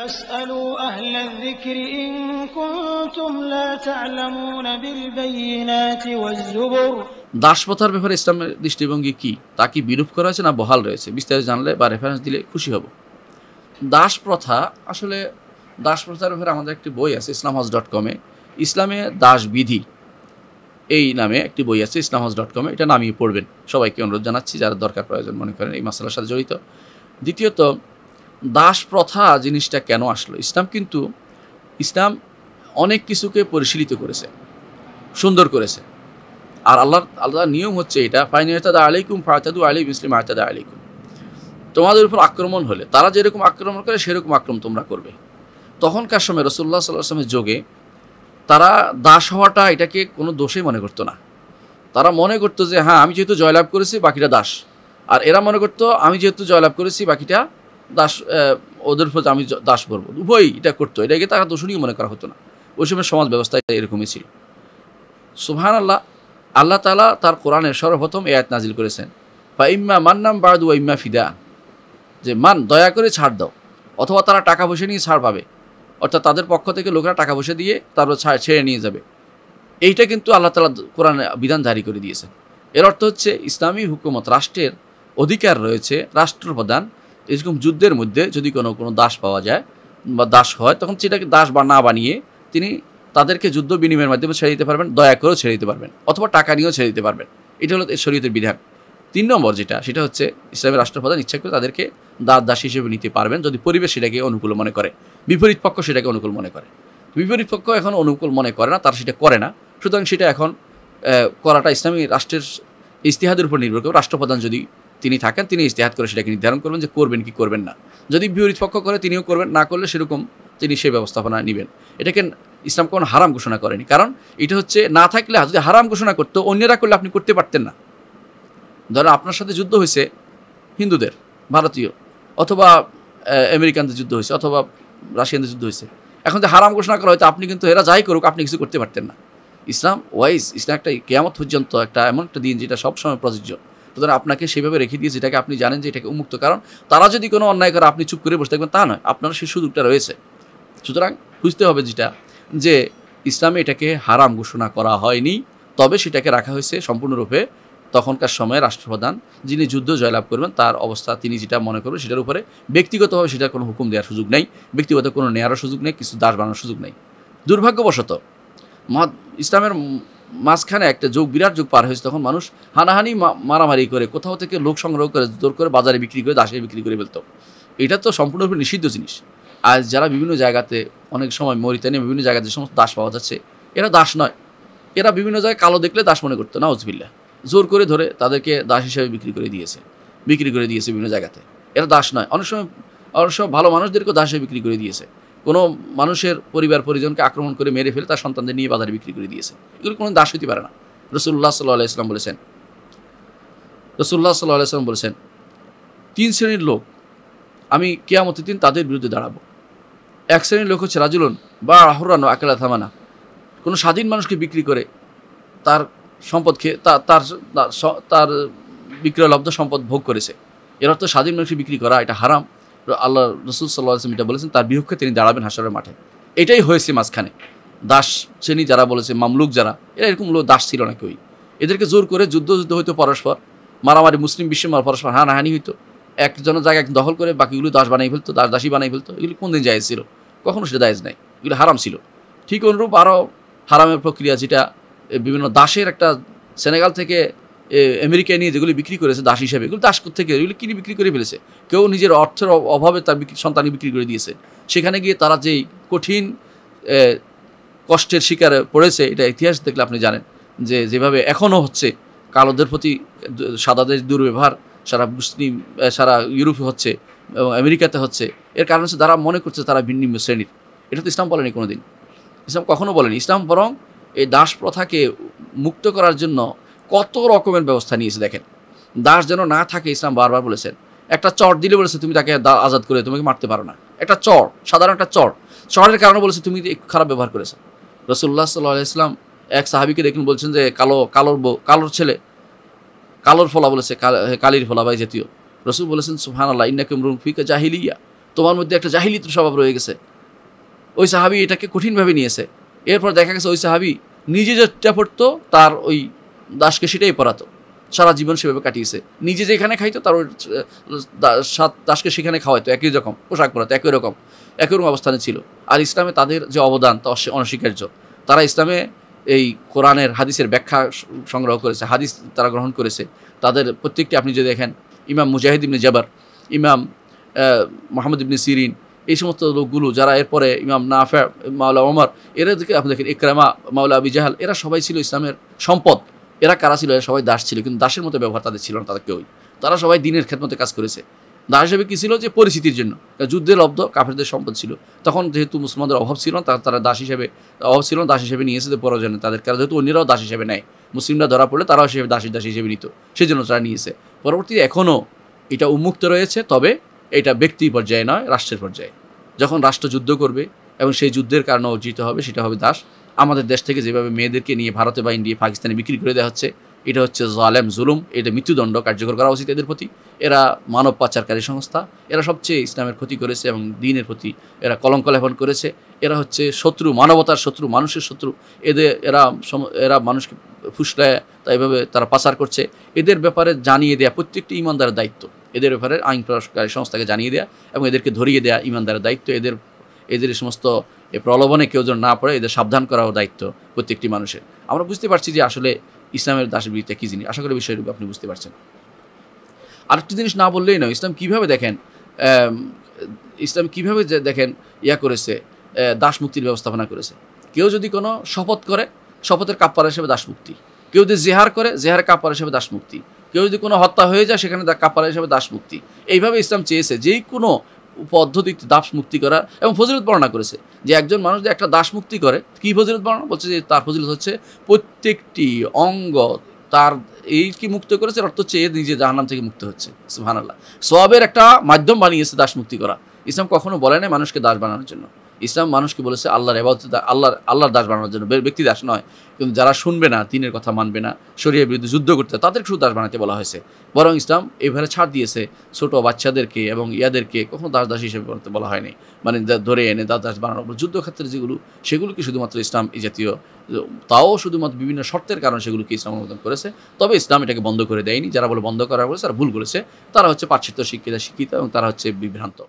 দাসপথার ব্যাপারে ইসলামের দৃষ্টিভঙ্গি কি তা কি বিরূপ করা হয়েছে না বহাল রয়েছে বিস্তারিত জানলে বা রেফারেন্স দিলে খুশি হব দাস প্রথা আসলে দাস প্রথার ব্যাপারে আমাদের একটি বই আছে ইসলাম হাউস ডট কমে ইসলামে দাসবিধি এই নামে একটি বই আছে ইসলাম হাউস ডট কমে এটা নামিয়ে পড়বেন সবাইকে অনুরোধ জানাচ্ছি যারা দরকার প্রয়োজন মনে করেন এই মশলার সাথে জড়িত দ্বিতীয়ত দাস প্রথা জিনিসটা কেন আসলো ইসলাম কিন্তু ইসলাম অনেক কিছুকে পরিশীলিত করেছে সুন্দর করেছে আর আল্লাহ আল্লাহ নিয়ম হচ্ছে এটা ফাইনাদ আলাইকুম ফায়তাদু আলিম ইসলিম আয়তাদা আলাইকুম তোমাদের উপর আক্রমণ হলে তারা যেরকম আক্রমণ করে সেরকম আক্রমণ তোমরা করবে তখনকার সময় রসুল্লাহ সাল্লাহামের যোগে তারা দাস হওয়াটা এটাকে কোনো দোষেই মনে করতো না তারা মনে করতো যে হ্যাঁ আমি যেহেতু জয়লাভ করেছি বাকিটা দাস আর এরা মনে করতো আমি যেহেতু জয়লাভ করেছি বাকিটা দাস ওদের উপর আমি দাস বলবো উভয়ই এটা করতো এটাকে তারা দোষণীয় মনে করা হতো না ওই সময় সমাজ ব্যবস্থা এরকমই ছিল সুহান আল্লাহ আল্লাহ তালা তার কোরআনের সর্বপ্রথম এয়াত নাজিল করেছেন বা ইম্মা মান্নাম বাড়দু ইম্মা ফিদা যে মান দয়া করে ছাড় দাও অথবা তারা টাকা পয়সা নিয়ে ছাড় পাবে অর্থাৎ তাদের পক্ষ থেকে লোকেরা টাকা পয়সা দিয়ে তারপর ছাড় ছেড়ে নিয়ে যাবে এইটা কিন্তু আল্লাহ তালা কোরআনে বিধান জারি করে দিয়েছেন এর অর্থ হচ্ছে ইসলামী হুকুমত রাষ্ট্রের অধিকার রয়েছে রাষ্ট্রপ্রধান এরকম যুদ্ধের মধ্যে যদি কোনো কোনো দাস পাওয়া যায় বা দাস হয় তখন সেটাকে দাস বা না বানিয়ে তিনি তাদেরকে যুদ্ধ বিনিময়ের মাধ্যমে ছেড়ে দিতে পারবেন দয়া করেও ছেড়ে দিতে পারবেন অথবা টাকা নিয়েও ছেড়ে দিতে পারবেন এটা হলো শরীয়তের বিধান তিন নম্বর যেটা সেটা হচ্ছে ইসলামের রাষ্ট্রপ্রধান ইচ্ছা করে তাদেরকে দাস দাস হিসেবে নিতে পারবেন যদি পরিবেশ সেটাকে অনুকূল মনে করে বিপরীত পক্ষ সেটাকে অনুকূল মনে করে বিপরীত পক্ষ এখন অনুকূল মনে করে না তারা সেটা করে না সুতরাং সেটা এখন করাটা ইসলামী রাষ্ট্রের ইস্তিহাদের উপর নির্ভর করে রাষ্ট্রপ্রধান যদি তিনি থাকেন তিনি ইস্তেহাত করে সেটাকে নির্ধারণ করবেন যে করবেন কি করবেন না যদি বিপরীত পক্ষ করে তিনিও করবেন না করলে সেরকম তিনি সেই ব্যবস্থাপনা নেবেন এটাকে ইসলাম কোনো হারাম ঘোষণা করেনি কারণ এটা হচ্ছে না থাকলে যদি হারাম ঘোষণা করতো অন্যরা করলে আপনি করতে পারতেন না ধরেন আপনার সাথে যুদ্ধ হয়েছে হিন্দুদের ভারতীয় অথবা আমেরিকানদের যুদ্ধ হয়েছে অথবা রাশিয়ানদের যুদ্ধ হয়েছে এখন যে হারাম ঘোষণা করা হয়তো আপনি কিন্তু এরা যাই করুক আপনি কিছু করতে পারতেন না ইসলাম ওয়াইজ ইসলাম একটা কেয়ামত পর্যন্ত একটা এমন একটা দিন যেটা সবসময় প্রযোজ্য সুতরাং আপনাকে সেইভাবে রেখে দিয়ে যেটাকে আপনি জানেন যে এটাকে উন্মুক্ত কারণ তারা যদি কোনো অন্যায় করে আপনি চুপ করে বসে থাকবেন তা নয় আপনার সেই সুযোগটা রয়েছে সুতরাং বুঝতে হবে যেটা যে ইসলামে এটাকে হারাম ঘোষণা করা হয়নি তবে সেটাকে রাখা হয়েছে সম্পূর্ণরূপে তখনকার সময়ে রাষ্ট্রপ্রধান যিনি যুদ্ধ জয়লাভ করবেন তার অবস্থা তিনি যেটা মনে করবেন সেটার উপরে ব্যক্তিগতভাবে সেটার কোনো হুকুম দেওয়ার সুযোগ নেই ব্যক্তিগত কোনো নেয়ারও সুযোগ নেই কিছু দাস বানানোর সুযোগ নেই দুর্ভাগ্যবশত ইসলামের মাঝখানে একটা যুগ বিরাট যুগ পার হয়েছে তখন মানুষ হানাহানি মারামারি করে কোথাও থেকে লোক সংগ্রহ করে জোর করে বাজারে বিক্রি করে দাসে বিক্রি করে ফেলত এটা তো সম্পূর্ণরূপে নিষিদ্ধ জিনিস আর যারা বিভিন্ন জায়গাতে অনেক সময় মরিতানি বিভিন্ন জায়গাতে সমস্ত দাস পাওয়া যাচ্ছে এরা দাস নয় এরা বিভিন্ন জায়গায় কালো দেখলে দাস মনে করতো না উজবিল্লা জোর করে ধরে তাদেরকে দাস হিসেবে বিক্রি করে দিয়েছে বিক্রি করে দিয়েছে বিভিন্ন জায়গাতে এরা দাস নয় অনেক সময় অনেক সময় ভালো মানুষদেরকেও দাসে বিক্রি করে দিয়েছে কোনো মানুষের পরিবার পরিজনকে আক্রমণ করে মেরে ফেলে তার সন্তানদের নিয়ে বাজারে বিক্রি করে দিয়েছে এগুলো কোনো দাস হতে পারে না রসুল্লাহ সাল্লাহ ইসলাম বলেছেন রসুল্লাহ সাল্লাহ ইসলাম বলেছেন তিন শ্রেণীর লোক আমি কেয়ামতের দিন তাদের বিরুদ্ধে দাঁড়াবো এক শ্রেণীর লোক হচ্ছে রাজুলন বা আহরানো আকেলা থামানা কোনো স্বাধীন মানুষকে বিক্রি করে তার সম্পদ খেয়ে তার তার তার বিক্রয়লব্ধ সম্পদ ভোগ করেছে এর অর্থ স্বাধীন মানুষকে বিক্রি করা এটা হারাম আল্লাহ রসুল সাল্লাহ এটা বলেছেন তার বিপক্ষে তিনি দাঁড়াবেন হাসরের মাঠে এটাই হয়েছে মাঝখানে দাস শ্রেণী যারা বলেছে মামলুক যারা এরা এরকম লোক দাস ছিল নাকি ওই এদেরকে জোর করে যুদ্ধ যুদ্ধ হইতো পরস্পর মারামারি মুসলিম বিশ্ব পরস্পর হানাহানি হইতো একজনের জায়গায় দখল করে বাকিগুলো দাস বানাই ফেলতো দাস দাসী বানাই ফেলতো এগুলি কোন দিন জায়েজ ছিল কখনো সেটা দায়েজ নাই এগুলো হারাম ছিল ঠিক অনুরূপ আরও হারামের প্রক্রিয়া যেটা বিভিন্ন দাসের একটা সেনেগাল থেকে আমেরিকায় নিয়ে যেগুলি বিক্রি করেছে দাস হিসাবে এগুলো দাস থেকে এগুলো কিনে বিক্রি করে ফেলেছে কেউ নিজের অর্থের অভাবে তার সন্তানই বিক্রি করে দিয়েছে সেখানে গিয়ে তারা যেই কঠিন কষ্টের শিকার পড়েছে এটা ইতিহাস দেখলে আপনি জানেন যে যেভাবে এখনও হচ্ছে কালোদের প্রতি সাদাদের দুর্ব্যবহার সারা মুসলিম সারা ইউরোপে হচ্ছে এবং আমেরিকাতে হচ্ছে এর কারণ হচ্ছে তারা মনে করছে তারা ভিন্ন শ্রেণীর এটা তো ইসলাম বলেনি কোনো দিন ইসলাম কখনও বলেনি ইসলাম বরং এই দাস প্রথাকে মুক্ত করার জন্য কত রকমের ব্যবস্থা নিয়েছে দেখেন দাস যেন না থাকে ইসলাম বারবার বলেছেন একটা চর দিলে বলেছে তুমি তাকে আজাদ করে তোমাকে মারতে পারো না একটা চর সাধারণ একটা চর চরের কারণে বলেছে তুমি খারাপ ব্যবহার করেছো রসুল্লাহ সাল্লাহ ইসলাম এক সাহাবিকে দেখুন বলছেন যে কালো কালোর কালোর ছেলে কালোর ফলা বলেছে কালির ফলা ভাই জাতীয় রসুল বলেছেন সুহান আল্লাহ ইন্নাকে ফিকা জাহিলিয়া তোমার মধ্যে একটা তো স্বভাব রয়ে গেছে ওই সাহাবি এটাকে কঠিনভাবে নিয়েছে এরপর দেখা গেছে ওই সাহাবি নিজে যেটা পড়তো তার ওই দাসকে সেটাই পড়াতো সারা জীবন সেভাবে কাটিয়েছে নিজে যেখানে খাইতো তার সাত দাসকে সেখানে খাওয়াইতো একই রকম পোশাক পরাতো একই রকম একই রকম অবস্থানে ছিল আর ইসলামে তাদের যে অবদান তা অনস্বীকার্য তারা ইসলামে এই কোরআনের হাদিসের ব্যাখ্যা সংগ্রহ করেছে হাদিস তারা গ্রহণ করেছে তাদের প্রত্যেকটি আপনি যদি দেখেন ইমাম মুজাহিদ ইবনে জাবার ইমাম মোহাম্মদ ইবনে সিরিন এই সমস্ত লোকগুলো যারা এরপরে ইমাম নাফা মাওলা ওমর এরা দেখে আপনি দেখেন ইকরামা মাওলা আবি জাহাল এরা সবাই ছিল ইসলামের সম্পদ এরা কারা ছিল এরা সবাই দাস ছিল কিন্তু দাসের মতো ব্যবহার তাদের ছিল না তাদের কেউই তারা সবাই দিনের খেদমতে কাজ করেছে দাস হিসেবে কী ছিল যে পরিস্থিতির জন্য যুদ্ধে লব্ধ কাফেরদের সম্পদ ছিল তখন যেহেতু মুসলমানদের অভাব ছিল না তারা তারা দাস হিসেবে অভাব ছিল না দাস হিসেবে নিয়েছে তো পরজনে তাদের কারণ যেহেতু অন্যরাও দাস হিসেবে নেয় মুসলিমরা ধরা পড়লে তারাও হিসেবে দাসী দাস হিসেবে নিত সেই জন্য তারা নিয়েছে পরবর্তীতে এখনও এটা উন্মুক্ত রয়েছে তবে এটা ব্যক্তি পর্যায়ে নয় রাষ্ট্রের পর্যায়ে যখন রাষ্ট্র যুদ্ধ করবে এবং সেই যুদ্ধের কারণে অর্জিত হবে সেটা হবে দাস আমাদের দেশ থেকে যেভাবে মেয়েদেরকে নিয়ে ভারতে বা ইন্ডিয়া পাকিস্তানে বিক্রি করে দেওয়া হচ্ছে এটা হচ্ছে জালেম জুলুম এটা মৃত্যুদণ্ড কার্যকর করা উচিত এদের প্রতি এরা মানব পাচারকারী সংস্থা এরা সবচেয়ে ইসলামের ক্ষতি করেছে এবং দিনের প্রতি এরা কলঙ্ক লেপন করেছে এরা হচ্ছে শত্রু মানবতার শত্রু মানুষের শত্রু এদের এরা এরা মানুষকে ফুসলায় তা এভাবে তারা পাচার করছে এদের ব্যাপারে জানিয়ে দেয়া প্রত্যেকটি ইমানদারের দায়িত্ব এদের ব্যাপারে আইন প্রকাশকারী সংস্থাকে জানিয়ে দেয়া এবং এদেরকে ধরিয়ে দেয়া ইমানদারের দায়িত্ব এদের এদের সমস্ত এই প্রলোভনে কেউ যেন না পড়ে এদের সাবধান করাও দায়িত্ব প্রত্যেকটি মানুষের আমরা বুঝতে পারছি যে আসলে ইসলামের দাসবিদ্যা কী জিনিস আশা করি বিষয়রূপে আপনি বুঝতে পারছেন আরেকটি জিনিস না বললেই নয় ইসলাম কীভাবে দেখেন ইসলাম কীভাবে যে দেখেন ইয়া করেছে দাস মুক্তির ব্যবস্থাপনা করেছে কেউ যদি কোনো শপথ করে শপথের কাপ্পার হিসেবে দাসমুক্তি কেউ যদি জেহার করে জেহার কাপ্পার হিসেবে দাসমুক্তি কেউ যদি কোনো হত্যা হয়ে যায় সেখানে কাপ্পার হিসেবে দাসমুক্তি এইভাবে ইসলাম চেয়েছে যেই কোনো পদ্ধতিতে দাস মুক্তি করা এবং ফজিলত বর্ণনা করেছে যে একজন মানুষ যে একটা দাস মুক্তি করে কী ফজিলত বর্ণনা বলছে যে তার ফজিলত হচ্ছে প্রত্যেকটি অঙ্গ তার এই কি মুক্ত করেছে অর্থ হচ্ছে এর নিজে জাহান্নাম থেকে মুক্ত হচ্ছে সুহানাল্লাহ সবের একটা মাধ্যম বানিয়েছে দাস মুক্তি করা ইসলাম কখনো বলে নাই মানুষকে দাস বানানোর জন্য ইসলাম মানুষকে বলেছে আল্লাহর এবাদত আল্লাহর আল্লাহর দাস বানানোর জন্য ব্যক্তি দাস নয় কিন্তু যারা শুনবে না তিনের কথা মানবে না শরীরের বিরুদ্ধে যুদ্ধ করতে তাদের শুধু দাস বানাতে বলা হয়েছে বরং ইসলাম এইভাবে ছাড় দিয়েছে ছোট বাচ্চাদেরকে এবং ইয়াদেরকে কখনো দাস দাস হিসেবে বানাতে বলা হয়নি মানে ধরে এনে দাস দাস বানানোর যুদ্ধক্ষেত্রে যেগুলো সেগুলোকে শুধুমাত্র ইসলাম এই জাতীয় তাও শুধুমাত্র বিভিন্ন শর্তের কারণে সেগুলোকে ইসলাম অনুমোদন করেছে তবে ইসলাম এটাকে বন্ধ করে দেয়নি যারা বলে বন্ধ করার বলেছে তারা ভুল করেছে তারা হচ্ছে পাশ্চাত্য শিক্ষিতা শিক্ষিত এবং তারা হচ্ছে বিভ্রান্ত